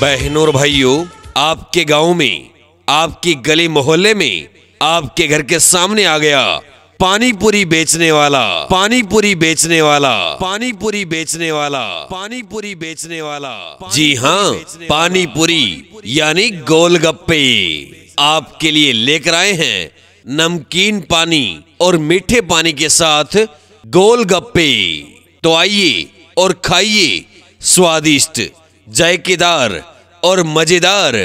बहनों और भाइयों आपके गांव में आपके गली मोहल्ले में आपके घर के सामने आ गया पानी पूरी बेचने वाला पानी पूरी बेचने वाला पानी पूरी बेचने वाला पानी पूरी बेचने वाला जी हाँ पानी पूरी यानी गोलगप्पे आपके लिए लेकर आए हैं नमकीन पानी और मीठे पानी के साथ गोलगप्पे तो आइए और खाइए स्वादिष्ट जायकेदार और मजेदार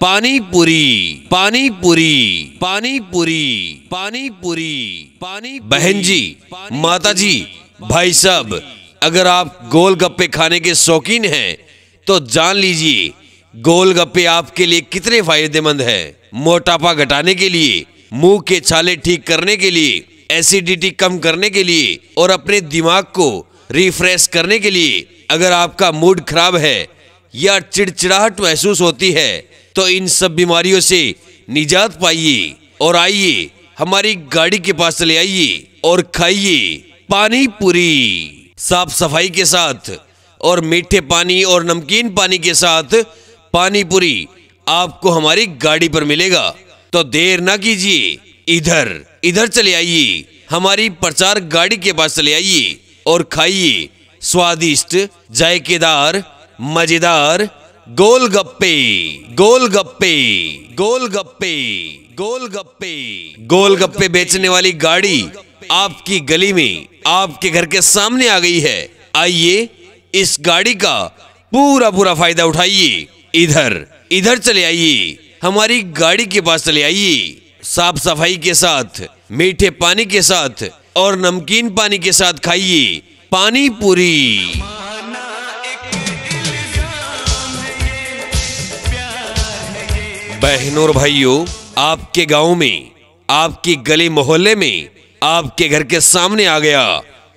पानी पूरी पानी पूरी पानी पूरी पानी पूरी पानी बहन जी माता जी भाई साहब अगर आप गोल गप्पे खाने के शौकीन हैं तो जान लीजिए गोल गप्पे आपके लिए कितने फायदेमंद है मोटापा घटाने के लिए मुंह के छाले ठीक करने के लिए एसिडिटी कम करने के लिए और अपने दिमाग को रिफ्रेश करने के लिए अगर आपका मूड खराब है या चिड़चिड़ाहट महसूस होती है तो इन सब बीमारियों से निजात पाइए और आइए हमारी गाड़ी के पास ले आइए और खाइए पानी पूरी साफ सफाई के साथ और मीठे पानी और नमकीन पानी के साथ पानी पूरी आपको हमारी गाड़ी पर मिलेगा तो देर ना कीजिए इधर इधर चले आइए हमारी प्रचार गाड़ी के पास चले आइए और खाइए स्वादिष्ट जायकेदार मजेदार गोलगप्पे गोलगप्पे गोलगप्पे गोलगप्पे गोलगप्पे बेचने वाली गाड़ी आपकी गली में आपके घर के सामने आ गई है आइए इस गाड़ी का पूरा पूरा फायदा उठाइए इधर इधर चले आइए हमारी गाड़ी के पास चले आइए साफ सफाई के साथ मीठे पानी के साथ और नमकीन पानी के साथ खाइए पानी पूरी बहनों और भाइयों आपके गांव में आपके गली मोहल्ले में आपके घर के सामने आ गया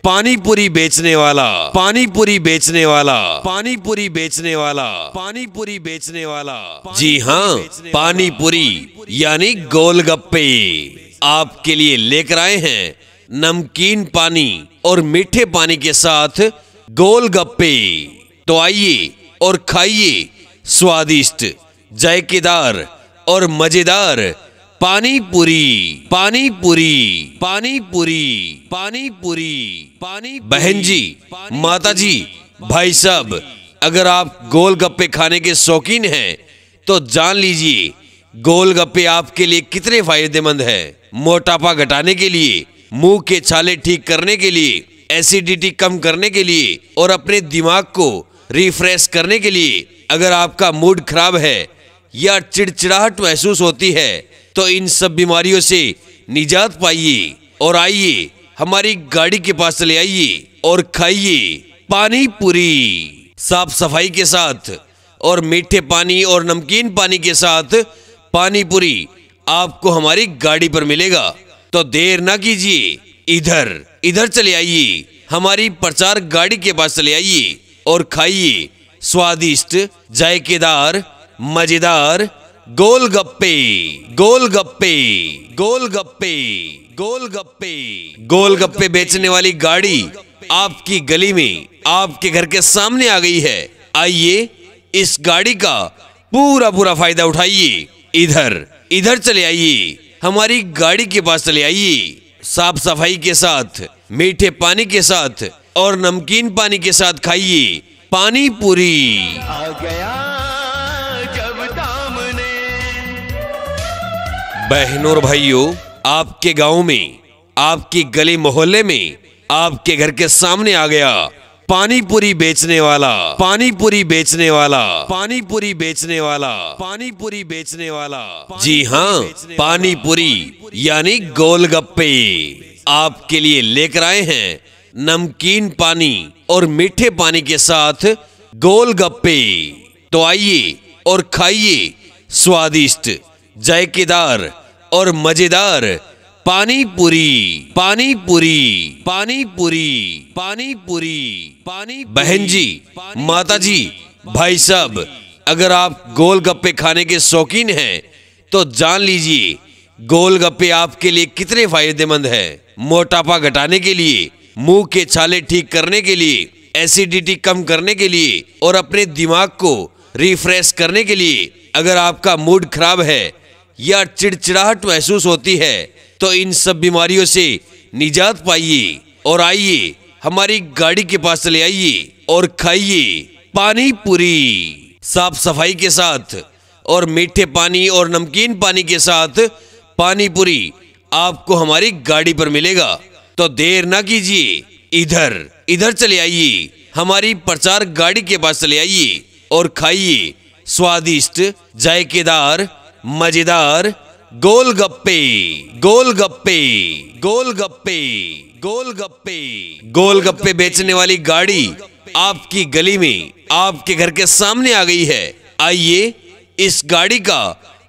पानी पूरी बेचने वाला पानी पूरी बेचने वाला पानी पूरी बेचने वाला पानी पूरी बेचने वाला जी हाँ पानी पूरी यानी गोलगप्पे आपके लिए लेकर आए हैं नमकीन पानी और मीठे पानी के साथ गोलगप्पे तो आइए और खाइए स्वादिष्ट जायकेदार और मजेदार पानी पूरी पानी पूरी पानी पूरी पानी पूरी पानी बहन जी माता जी भाई साहब अगर आप गोलगप्पे खाने के शौकीन हैं तो जान लीजिए गोलगप्पे आपके लिए कितने फायदेमंद है मोटापा घटाने के लिए मुंह के छाले ठीक करने के लिए एसिडिटी कम करने के लिए और अपने दिमाग को रिफ्रेश करने के लिए अगर आपका मूड खराब है या चिड़चिड़ाहट महसूस होती है तो इन सब बीमारियों से निजात पाइए और आइए हमारी गाड़ी के पास ले आइए और खाइए पानी पूरी साफ सफाई के साथ और मीठे पानी और नमकीन पानी के साथ पानी पूरी आपको हमारी गाड़ी पर मिलेगा तो देर ना कीजिए इधर इधर चले आइए हमारी प्रचार गाड़ी के पास चले आइए और खाइए स्वादिष्ट जायकेदार मजेदार गोलगप्पे गोलगप्पे गोलगप्पे गोलगप्पे गोलगप्पे बेचने वाली गाड़ी आपकी गली में आपके घर के सामने आ गई है आइए इस गाड़ी का पूरा पूरा फायदा उठाइए इधर इधर चले आइए हमारी गाड़ी के पास चले आइए साफ सफाई के साथ मीठे पानी के साथ और नमकीन पानी के साथ खाइए पानी पूरी आ गया बहनों और भाइयों आपके गांव में आपके गली मोहल्ले में आपके घर के सामने आ गया पानी पूरी बेचने वाला पानी पूरी बेचने वाला पानी पूरी बेचने वाला पानी पूरी बेचने वाला जी हाँ पानी पूरी यानी गोलगप्पे आपके लिए लेकर आए हैं नमकीन पानी और मीठे पानी के साथ गोलगप्पे तो आइए और खाइए स्वादिष्ट जायकेदार और मजेदार पानी पूरी पानी पूरी पानी पूरी पानी पूरी पानी बहन जी माता जी भाई साहब अगर आप गोलगप्पे खाने के शौकीन हैं तो जान लीजिए गोलगप्पे आपके लिए कितने फायदेमंद है मोटापा घटाने के लिए मुंह के छाले ठीक करने के लिए एसिडिटी कम करने के लिए और अपने दिमाग को रिफ्रेश करने के लिए अगर आपका मूड खराब है या चिड़चिड़ाहट महसूस होती है तो इन सब बीमारियों से निजात पाइए और आइए हमारी गाड़ी के पास ले आइए और खाइए पानी पूरी साफ सफाई के साथ और मीठे पानी और नमकीन पानी के साथ पानी पूरी आपको हमारी गाड़ी पर मिलेगा तो देर ना कीजिए इधर इधर चले आइए हमारी प्रचार गाड़ी के पास चले आइए और खाइए स्वादिष्ट जायकेदार मजेदार गोलगप्पे गोलगप्पे गोलगप्पे गोलगप्पे गोलगप्पे बेचने वाली गाड़ी आपकी गली में आपके घर के सामने आ गई है आइए इस गाड़ी का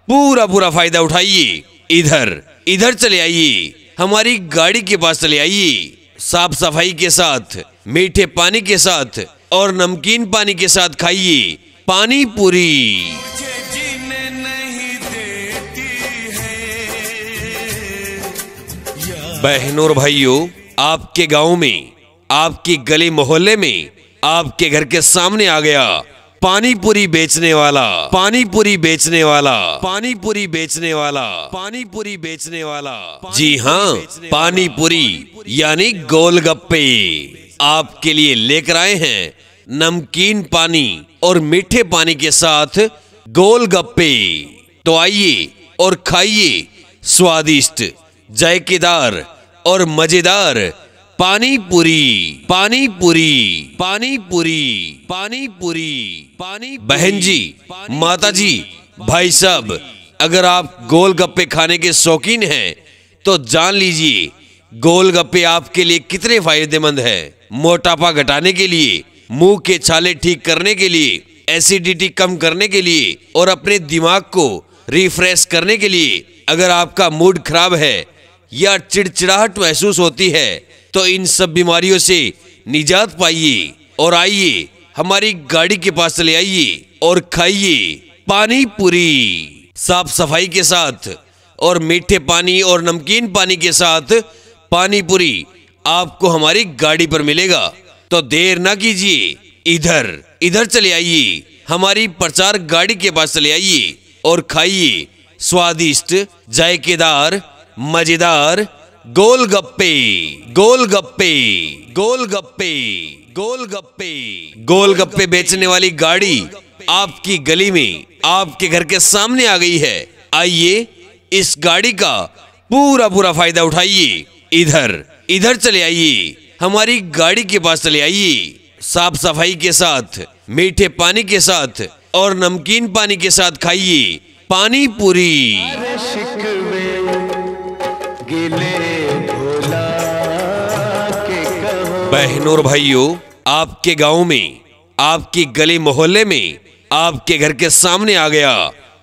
पूरा पूरा फायदा उठाइए इधर इधर चले आइए हमारी गाड़ी के पास चले आइए साफ सफाई के साथ मीठे पानी के साथ और नमकीन पानी के साथ खाइए पानी पूरी बहनों और भाइयों आपके गांव में आपकी गली मोहल्ले में आपके घर के सामने आ गया पानी पूरी बेचने वाला पानी पूरी बेचने वाला पानी पूरी बेचने वाला पानी पूरी बेचने वाला जी हाँ पानी पूरी यानी गोलगप्पे आपके लिए लेकर आए हैं नमकीन पानी और मीठे पानी के साथ गोलगप्पे तो आइए और खाइए स्वादिष्ट जायकेदार और मजेदार पानी पूरी पानी पूरी पानी पूरी पानी पूरी पानी बहन जी माता जी भाई साहब अगर आप गोलगप्पे खाने के शौकीन हैं तो जान लीजिए गोलगप्पे आपके लिए कितने फायदेमंद है मोटापा घटाने के लिए मुंह के छाले ठीक करने के लिए एसिडिटी कम करने के लिए और अपने दिमाग को रिफ्रेश करने के लिए अगर आपका मूड खराब है या चिड़चिड़ाहट महसूस होती है तो इन सब बीमारियों से निजात पाइए और आइए हमारी गाड़ी के पास ले आइए और खाइए पानी पूरी साफ सफाई के साथ और मीठे पानी और नमकीन पानी के साथ पानी पूरी आपको हमारी गाड़ी पर मिलेगा तो देर ना कीजिए इधर इधर चले आइए हमारी प्रचार गाड़ी के पास चले आइए और खाइए स्वादिष्ट जायकेदार मजेदार गोलगप्पे गोलगप्पे गोलगप्पे गोलगप्पे गोलगप्पे बेचने वाली गाड़ी आपकी गली में आपके घर के सामने आ गई है आइए इस गाड़ी का पूरा पूरा फायदा उठाइए इधर इधर चले आइए हमारी गाड़ी के पास चले आइए साफ सफाई के साथ मीठे पानी के साथ और नमकीन पानी के साथ खाइए पानी पूरी बहनों और भाइयों आपके गांव में आपके गली मोहल्ले में आपके घर के सामने आ गया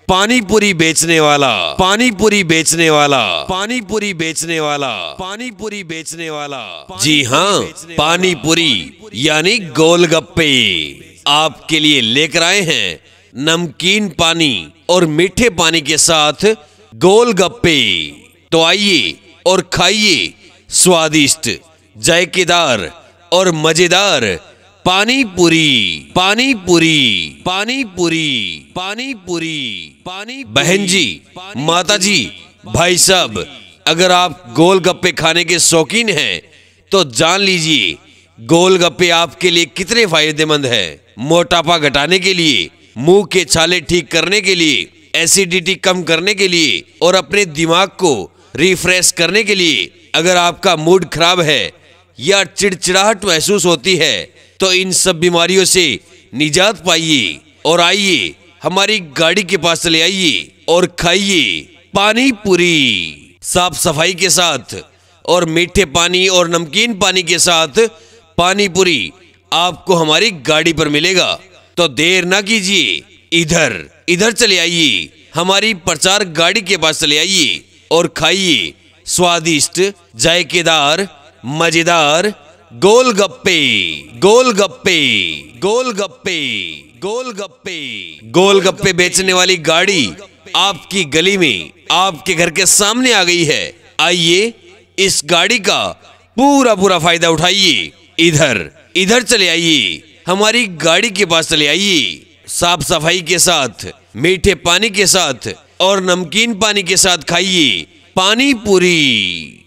पानी पूरी बेचने वाला पानी पूरी बेचने वाला पानी पूरी बेचने वाला पानी पूरी बेचने वाला जी हाँ पानी पूरी यानी गोलगप्पे आपके लिए लेकर आए हैं नमकीन पानी और मीठे पानी के साथ गोलगप्पे तो आइए और खाइए स्वादिष्ट जायकेदार और मजेदार पानी पूरी पानी पूरी पानी पूरी पानी पूरी पानी बहन जी माता जी भाई साहब अगर आप गोलगप्पे खाने के शौकीन हैं तो जान लीजिए गोलगप्पे आपके लिए कितने फायदेमंद है मोटापा घटाने के लिए मुंह के छाले ठीक करने के लिए एसिडिटी कम करने के लिए और अपने दिमाग को रिफ्रेश करने के लिए अगर आपका मूड खराब है या चिड़चिड़ाहट महसूस होती है तो इन सब बीमारियों से निजात पाइए और आइए हमारी गाड़ी के पास ले आइए और खाइए पानी पूरी साफ सफाई के साथ और मीठे पानी और नमकीन पानी के साथ पानी पूरी आपको हमारी गाड़ी पर मिलेगा तो देर ना कीजिए इधर इधर चले आइए हमारी प्रचार गाड़ी के पास चले आइए और खाइए स्वादिष्ट जायकेदार मजेदार गोलगप्पे गोलगप्पे गोलगप्पे गोलगप्पे गोलगप्पे बेचने वाली गाड़ी आपकी गली में आपके घर के सामने आ गई है आइए इस गाड़ी का पूरा पूरा फायदा उठाइए इधर इधर चले आइए हमारी गाड़ी के पास चले आइए साफ सफाई के साथ मीठे पानी के साथ और नमकीन पानी के साथ खाइए पानी पूरी